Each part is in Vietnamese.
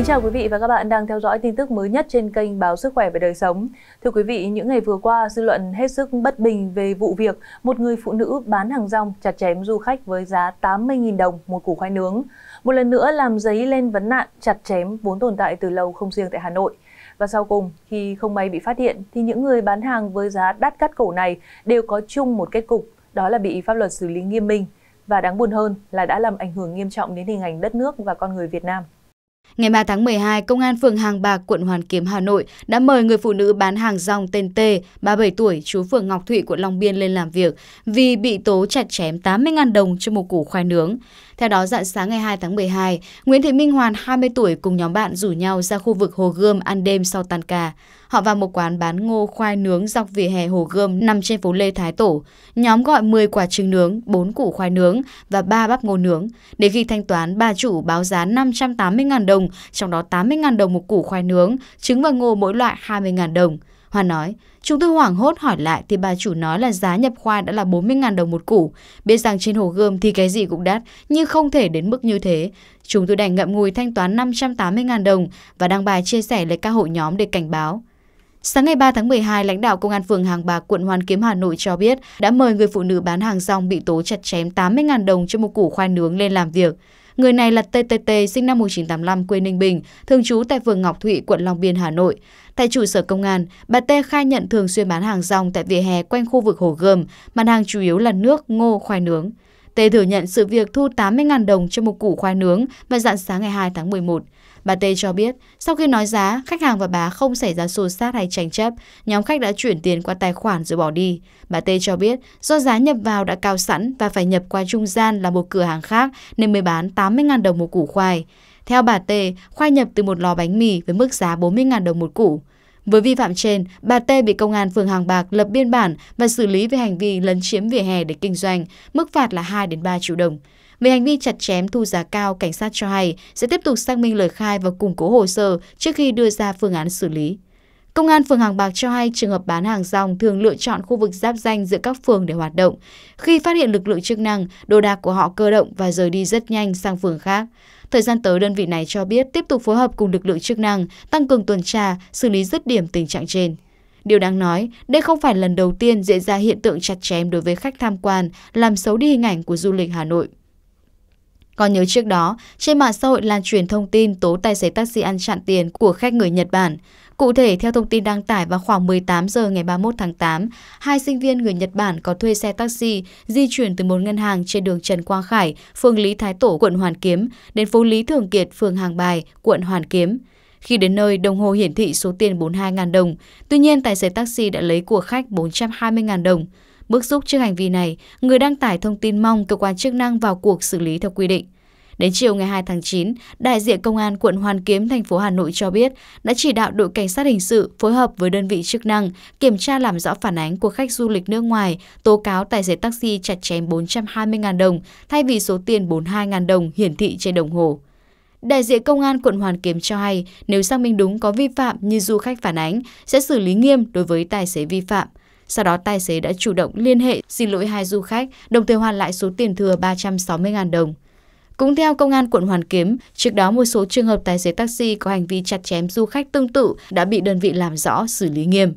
Kính chào quý vị và các bạn đang theo dõi tin tức mới nhất trên kênh Báo Sức Khỏe và Đời Sống. Thưa quý vị, những ngày vừa qua, dư luận hết sức bất bình về vụ việc một người phụ nữ bán hàng rong chặt chém du khách với giá 80.000 đồng một củ khoai nướng. Một lần nữa làm giấy lên vấn nạn chặt chém vốn tồn tại từ lâu không riêng tại Hà Nội. Và sau cùng, khi không may bị phát hiện, thì những người bán hàng với giá đắt cắt cổ này đều có chung một kết cục, đó là bị pháp luật xử lý nghiêm minh. Và đáng buồn hơn là đã làm ảnh hưởng nghiêm trọng đến hình ảnh đất nước và con người Việt Nam. Ngày 3 tháng 12, Công an phường Hàng Bạc, quận Hoàn Kiếm, Hà Nội đã mời người phụ nữ bán hàng rong tên T, 37 tuổi, chú phường Ngọc Thụy, quận Long Biên lên làm việc vì bị tố chặt chém 80.000 đồng cho một củ khoai nướng. Theo đó, dạng sáng ngày 2 tháng 12, Nguyễn Thị Minh Hoàn, 20 tuổi, cùng nhóm bạn rủ nhau ra khu vực Hồ Gươm ăn đêm sau tan ca. Họ vào một quán bán ngô khoai nướng dọc vỉa hè Hồ Gươm nằm trên phố Lê Thái Tổ. Nhóm gọi 10 quả trứng nướng, 4 củ khoai nướng và 3 bắp ngô nướng. để khi thanh toán, bà chủ báo giá 580.000 đồng, trong đó 80.000 đồng một củ khoai nướng, trứng và ngô mỗi loại 20.000 đồng. Hoa nói, chúng tôi hoảng hốt hỏi lại thì bà chủ nói là giá nhập khoai đã là 40.000 đồng một củ. Biết rằng trên hồ gươm thì cái gì cũng đắt, nhưng không thể đến mức như thế. Chúng tôi đành ngậm ngùi thanh toán 580.000 đồng và đăng bài chia sẻ lên các hội nhóm để cảnh báo. Sáng ngày 3 tháng 12, lãnh đạo Công an phường Hàng Bạc, quận Hoàn Kiếm, Hà Nội cho biết đã mời người phụ nữ bán hàng rong bị tố chặt chém 80.000 đồng cho một củ khoai nướng lên làm việc. Người này là TTT, sinh năm 1985, quê Ninh Bình, thường trú tại phường Ngọc Thụy, quận Long Biên, Hà Nội. Tại trụ sở công an, bà T khai nhận thường xuyên bán hàng rong tại vỉa hè quanh khu vực Hồ Gươm, mặt hàng chủ yếu là nước, ngô, khoai nướng. T thừa nhận sự việc thu 80.000 đồng cho một củ khoai nướng vào dạng sáng ngày 2 tháng 11. Bà T cho biết, sau khi nói giá, khách hàng và bà không xảy ra xô xát hay tranh chấp, nhóm khách đã chuyển tiền qua tài khoản rồi bỏ đi. Bà T cho biết, do giá nhập vào đã cao sẵn và phải nhập qua trung gian là một cửa hàng khác nên mới bán 80.000 đồng một củ khoai. Theo bà T, khoai nhập từ một lò bánh mì với mức giá 40.000 đồng một củ. Với vi phạm trên, bà T bị công an phường Hàng Bạc lập biên bản và xử lý về hành vi lấn chiếm vỉa hè để kinh doanh, mức phạt là 2 đến 3 triệu đồng. Về hành vi chặt chém thu giá cao, cảnh sát cho hay sẽ tiếp tục xác minh lời khai và củng cố hồ sơ trước khi đưa ra phương án xử lý. Công an phường Hàng Bạc cho hay trường hợp bán hàng rong thường lựa chọn khu vực giáp danh giữa các phường để hoạt động. Khi phát hiện lực lượng chức năng, đồ đạc của họ cơ động và rời đi rất nhanh sang phường khác. Thời gian tới, đơn vị này cho biết tiếp tục phối hợp cùng lực lượng chức năng, tăng cường tuần tra, xử lý dứt điểm tình trạng trên. Điều đáng nói, đây không phải lần đầu tiên diễn ra hiện tượng chặt chém đối với khách tham quan, làm xấu đi hình ảnh của du lịch Hà Nội. Còn nhớ trước đó, trên mạng xã hội lan truyền thông tin tố tài xế taxi ăn chặn tiền của khách người Nhật Bản. Cụ thể, theo thông tin đăng tải vào khoảng 18 giờ ngày 31 tháng 8, hai sinh viên người Nhật Bản có thuê xe taxi di chuyển từ một ngân hàng trên đường Trần Quang Khải, phường Lý Thái Tổ, quận Hoàn Kiếm, đến phố Lý Thường Kiệt, phường Hàng Bài, quận Hoàn Kiếm. Khi đến nơi, đồng hồ hiển thị số tiền 42.000 đồng. Tuy nhiên, tài xế taxi đã lấy của khách 420.000 đồng. Bức xúc trước hành vi này, người đăng tải thông tin mong cơ quan chức năng vào cuộc xử lý theo quy định. Đến chiều ngày 2 tháng 9, đại diện công an quận Hoàn Kiếm thành phố Hà Nội cho biết đã chỉ đạo đội cảnh sát hình sự phối hợp với đơn vị chức năng kiểm tra làm rõ phản ánh của khách du lịch nước ngoài tố cáo tài xế taxi chặt chém 420.000 đồng thay vì số tiền 42.000 đồng hiển thị trên đồng hồ. Đại diện công an quận Hoàn Kiếm cho hay, nếu xác minh đúng có vi phạm như du khách phản ánh, sẽ xử lý nghiêm đối với tài xế vi phạm sau đó tài xế đã chủ động liên hệ xin lỗi hai du khách, đồng thời hoàn lại số tiền thừa 360.000 đồng. Cũng theo công an quận Hoàn Kiếm, trước đó một số trường hợp tài xế taxi có hành vi chặt chém du khách tương tự đã bị đơn vị làm rõ xử lý nghiêm.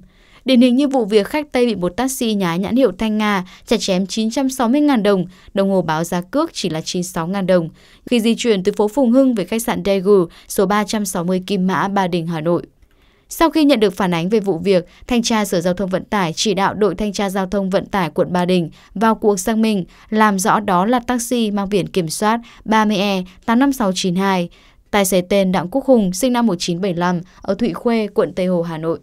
Điển hình như vụ việc khách Tây bị một taxi nhái nhãn hiệu Thanh Nga chặt chém 960.000 đồng, đồng hồ báo giá cước chỉ là 96.000 đồng, khi di chuyển từ phố Phùng Hưng về khách sạn Daegu, số 360 Kim Mã, Ba Đình, Hà Nội. Sau khi nhận được phản ánh về vụ việc, Thanh tra Sở Giao thông Vận tải chỉ đạo đội Thanh tra Giao thông Vận tải quận Ba Đình vào cuộc xác minh, làm rõ đó là taxi mang biển kiểm soát 30E 85692, tài xế tên Đặng Quốc Hùng sinh năm 1975 ở Thụy Khuê, quận Tây Hồ, Hà Nội.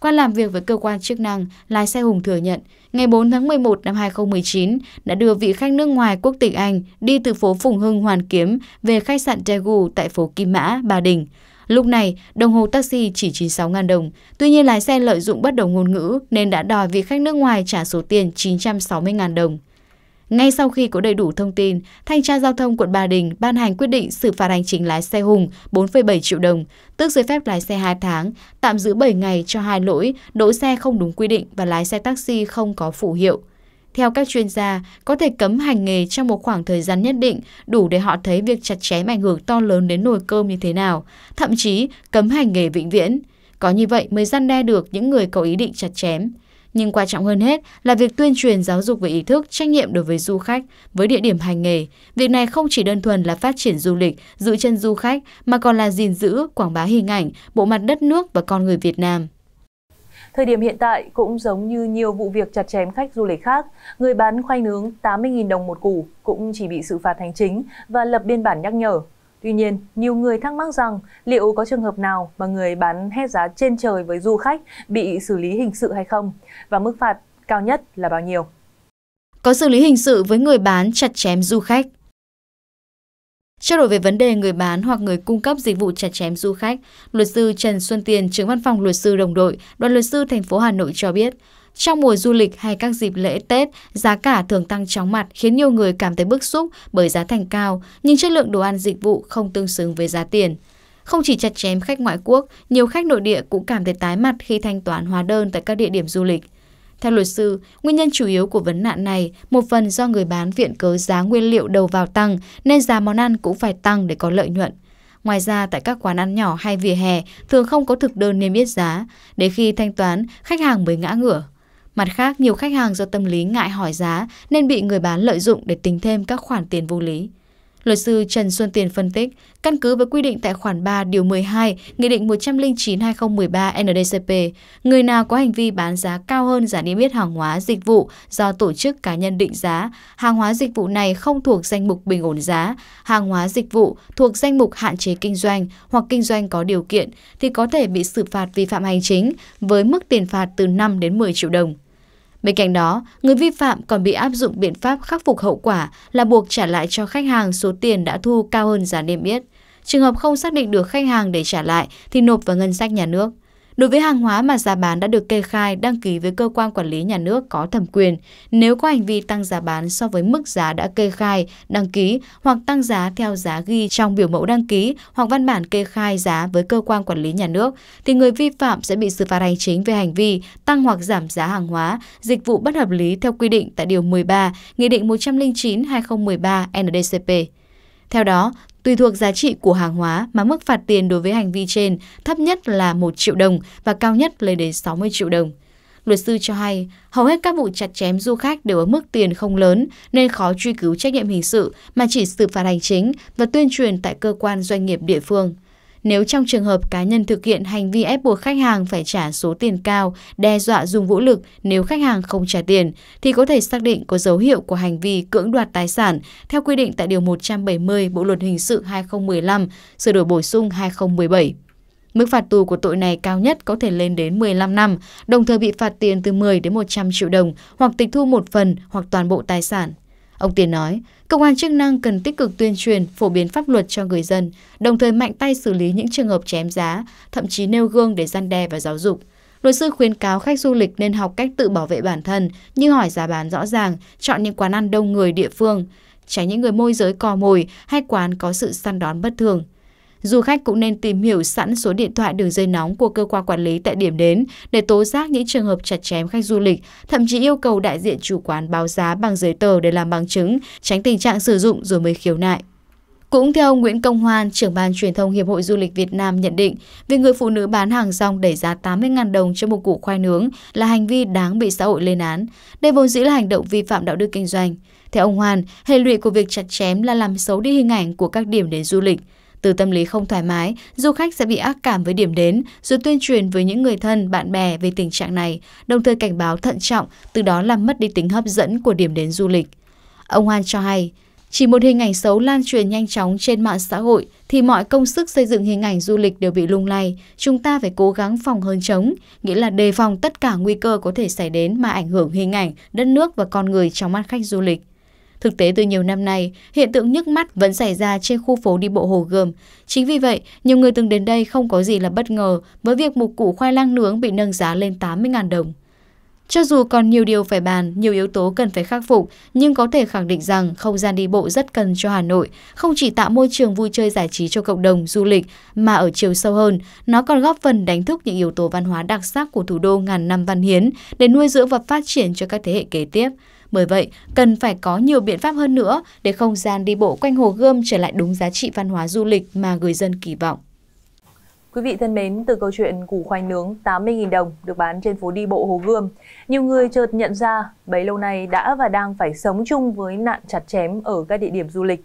Qua làm việc với cơ quan chức năng, lái xe Hùng thừa nhận, ngày 4 tháng 11 năm 2019 đã đưa vị khách nước ngoài quốc tịch Anh đi từ phố Phùng Hưng Hoàn Kiếm về khách sạn Daegu tại phố Kim Mã, Ba Đình. Lúc này, đồng hồ taxi chỉ 96 000 đồng. Tuy nhiên lái xe lợi dụng bất đồng ngôn ngữ nên đã đòi vị khách nước ngoài trả số tiền 960 000 đồng. Ngay sau khi có đầy đủ thông tin, Thanh tra Giao thông quận Ba Đình ban hành quyết định xử phạt hành chính lái xe Hùng 4,7 triệu đồng, tước giấy phép lái xe 2 tháng, tạm giữ 7 ngày cho hai lỗi, đỗ xe không đúng quy định và lái xe taxi không có phủ hiệu. Theo các chuyên gia, có thể cấm hành nghề trong một khoảng thời gian nhất định đủ để họ thấy việc chặt chém ảnh hưởng to lớn đến nồi cơm như thế nào, thậm chí cấm hành nghề vĩnh viễn. Có như vậy mới gian đe được những người có ý định chặt chém. Nhưng quan trọng hơn hết là việc tuyên truyền giáo dục về ý thức, trách nhiệm đối với du khách, với địa điểm hành nghề. Việc này không chỉ đơn thuần là phát triển du lịch, giữ chân du khách, mà còn là gìn giữ, quảng bá hình ảnh, bộ mặt đất nước và con người Việt Nam. Thời điểm hiện tại cũng giống như nhiều vụ việc chặt chém khách du lịch khác, người bán khoai nướng 80.000 đồng một củ cũng chỉ bị xử phạt hành chính và lập biên bản nhắc nhở. Tuy nhiên, nhiều người thắc mắc rằng liệu có trường hợp nào mà người bán hết giá trên trời với du khách bị xử lý hình sự hay không và mức phạt cao nhất là bao nhiêu? Có xử lý hình sự với người bán chặt chém du khách Trao đổi về vấn đề người bán hoặc người cung cấp dịch vụ chặt chém du khách, luật sư Trần Xuân Tiền, trưởng văn phòng luật sư đồng đội, đoàn luật sư thành phố Hà Nội cho biết, trong mùa du lịch hay các dịp lễ Tết, giá cả thường tăng chóng mặt khiến nhiều người cảm thấy bức xúc bởi giá thành cao, nhưng chất lượng đồ ăn dịch vụ không tương xứng với giá tiền. Không chỉ chặt chém khách ngoại quốc, nhiều khách nội địa cũng cảm thấy tái mặt khi thanh toán hóa đơn tại các địa điểm du lịch. Theo luật sư, nguyên nhân chủ yếu của vấn nạn này một phần do người bán viện cớ giá nguyên liệu đầu vào tăng nên giá món ăn cũng phải tăng để có lợi nhuận. Ngoài ra, tại các quán ăn nhỏ hay vỉa hè thường không có thực đơn niêm yết giá, để khi thanh toán, khách hàng mới ngã ngửa. Mặt khác, nhiều khách hàng do tâm lý ngại hỏi giá nên bị người bán lợi dụng để tính thêm các khoản tiền vô lý. Luật sư Trần Xuân Tiền phân tích, căn cứ với quy định tại khoản 3 điều 12 Nghị định 109-2013 NDCP, người nào có hành vi bán giá cao hơn giá niêm yết hàng hóa dịch vụ do tổ chức cá nhân định giá, hàng hóa dịch vụ này không thuộc danh mục bình ổn giá, hàng hóa dịch vụ thuộc danh mục hạn chế kinh doanh hoặc kinh doanh có điều kiện thì có thể bị xử phạt vi phạm hành chính với mức tiền phạt từ 5 đến 10 triệu đồng bên cạnh đó người vi phạm còn bị áp dụng biện pháp khắc phục hậu quả là buộc trả lại cho khách hàng số tiền đã thu cao hơn giá niêm yết trường hợp không xác định được khách hàng để trả lại thì nộp vào ngân sách nhà nước Đối với hàng hóa mà giá bán đã được kê khai đăng ký với cơ quan quản lý nhà nước có thẩm quyền, nếu có hành vi tăng giá bán so với mức giá đã kê khai, đăng ký hoặc tăng giá theo giá ghi trong biểu mẫu đăng ký hoặc văn bản kê khai giá với cơ quan quản lý nhà nước, thì người vi phạm sẽ bị xử phạt hành chính về hành vi tăng hoặc giảm giá hàng hóa, dịch vụ bất hợp lý theo quy định tại Điều 13, Nghị định 109-2013 NDCP. Theo đó, Tùy thuộc giá trị của hàng hóa mà mức phạt tiền đối với hành vi trên thấp nhất là 1 triệu đồng và cao nhất lên đến 60 triệu đồng. Luật sư cho hay, hầu hết các vụ chặt chém du khách đều ở mức tiền không lớn nên khó truy cứu trách nhiệm hình sự mà chỉ xử phạt hành chính và tuyên truyền tại cơ quan doanh nghiệp địa phương. Nếu trong trường hợp cá nhân thực hiện hành vi ép buộc khách hàng phải trả số tiền cao, đe dọa dùng vũ lực nếu khách hàng không trả tiền, thì có thể xác định có dấu hiệu của hành vi cưỡng đoạt tài sản theo quy định tại Điều 170 Bộ Luật Hình sự 2015, sửa đổi bổ sung 2017. Mức phạt tù của tội này cao nhất có thể lên đến 15 năm, đồng thời bị phạt tiền từ 10 đến 100 triệu đồng hoặc tịch thu một phần hoặc toàn bộ tài sản Ông Tiến nói, công an chức năng cần tích cực tuyên truyền, phổ biến pháp luật cho người dân, đồng thời mạnh tay xử lý những trường hợp chém giá, thậm chí nêu gương để gian đe và giáo dục. Luật sư khuyến cáo khách du lịch nên học cách tự bảo vệ bản thân, như hỏi giá bán rõ ràng, chọn những quán ăn đông người địa phương, tránh những người môi giới cò mồi hay quán có sự săn đón bất thường. Du khách cũng nên tìm hiểu sẵn số điện thoại đường dây nóng của cơ quan quản lý tại điểm đến để tố giác những trường hợp chặt chém khách du lịch, thậm chí yêu cầu đại diện chủ quán báo giá bằng giấy tờ để làm bằng chứng, tránh tình trạng sử dụng rồi mới khiếu nại. Cũng theo ông Nguyễn Công Hoan, trưởng ban truyền thông Hiệp hội Du lịch Việt Nam nhận định, việc người phụ nữ bán hàng rong đẩy giá 80.000 đồng cho một củ khoai nướng là hành vi đáng bị xã hội lên án. Đây vốn dĩ là hành động vi phạm đạo đức kinh doanh. Theo ông Hoan, hệ lụy của việc chặt chém là làm xấu đi hình ảnh của các điểm đến du lịch. Từ tâm lý không thoải mái, du khách sẽ bị ác cảm với điểm đến, rồi tuyên truyền với những người thân, bạn bè về tình trạng này, đồng thời cảnh báo thận trọng, từ đó làm mất đi tính hấp dẫn của điểm đến du lịch. Ông Hoan cho hay, chỉ một hình ảnh xấu lan truyền nhanh chóng trên mạng xã hội thì mọi công sức xây dựng hình ảnh du lịch đều bị lung lay. Chúng ta phải cố gắng phòng hơn chống, nghĩa là đề phòng tất cả nguy cơ có thể xảy đến mà ảnh hưởng hình ảnh, đất nước và con người trong mắt khách du lịch. Thực tế từ nhiều năm nay, hiện tượng nhức mắt vẫn xảy ra trên khu phố đi bộ Hồ Gươm. Chính vì vậy, nhiều người từng đến đây không có gì là bất ngờ với việc một củ khoai lang nướng bị nâng giá lên 80.000 đồng. Cho dù còn nhiều điều phải bàn, nhiều yếu tố cần phải khắc phục, nhưng có thể khẳng định rằng không gian đi bộ rất cần cho Hà Nội, không chỉ tạo môi trường vui chơi giải trí cho cộng đồng du lịch, mà ở chiều sâu hơn, nó còn góp phần đánh thức những yếu tố văn hóa đặc sắc của thủ đô ngàn năm văn hiến để nuôi dưỡng và phát triển cho các thế hệ kế tiếp. Bởi vậy, cần phải có nhiều biện pháp hơn nữa để không gian đi bộ quanh Hồ Gươm trở lại đúng giá trị văn hóa du lịch mà người dân kỳ vọng. Quý vị thân mến, từ câu chuyện củ khoai nướng 80.000 đồng được bán trên phố đi bộ Hồ Gươm, nhiều người chợt nhận ra bấy lâu nay đã và đang phải sống chung với nạn chặt chém ở các địa điểm du lịch.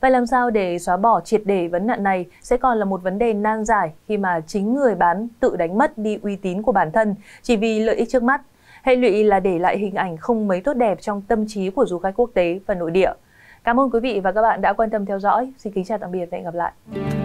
Vậy làm sao để xóa bỏ triệt để vấn nạn này sẽ còn là một vấn đề nan giải khi mà chính người bán tự đánh mất đi uy tín của bản thân chỉ vì lợi ích trước mắt. Hệ lụy là để lại hình ảnh không mấy tốt đẹp trong tâm trí của du khách quốc tế và nội địa. Cảm ơn quý vị và các bạn đã quan tâm theo dõi. Xin kính chào tạm biệt và hẹn gặp lại.